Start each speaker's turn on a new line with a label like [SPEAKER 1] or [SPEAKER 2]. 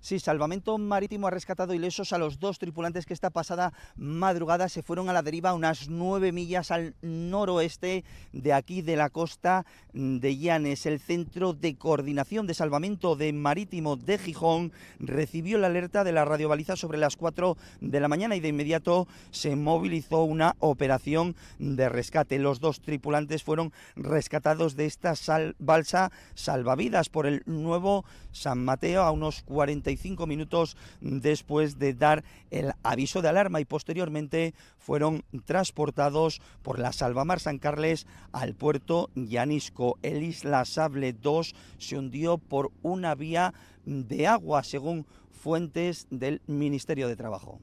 [SPEAKER 1] Sí, Salvamento Marítimo ha rescatado ilesos a los dos tripulantes que esta pasada madrugada se fueron a la deriva unas nueve millas al noroeste de aquí de la costa de Llanes. El Centro de Coordinación de Salvamento de Marítimo de Gijón recibió la alerta de la radiobaliza sobre las 4 de la mañana y de inmediato se movilizó una operación de rescate. Los dos tripulantes fueron rescatados de esta balsa salvavidas por el nuevo San Mateo a unos 40 minutos después de dar el aviso de alarma y posteriormente fueron transportados por la Salvamar San Carles al puerto Llanisco. El Isla Sable 2 se hundió por una vía de agua, según fuentes del Ministerio de Trabajo.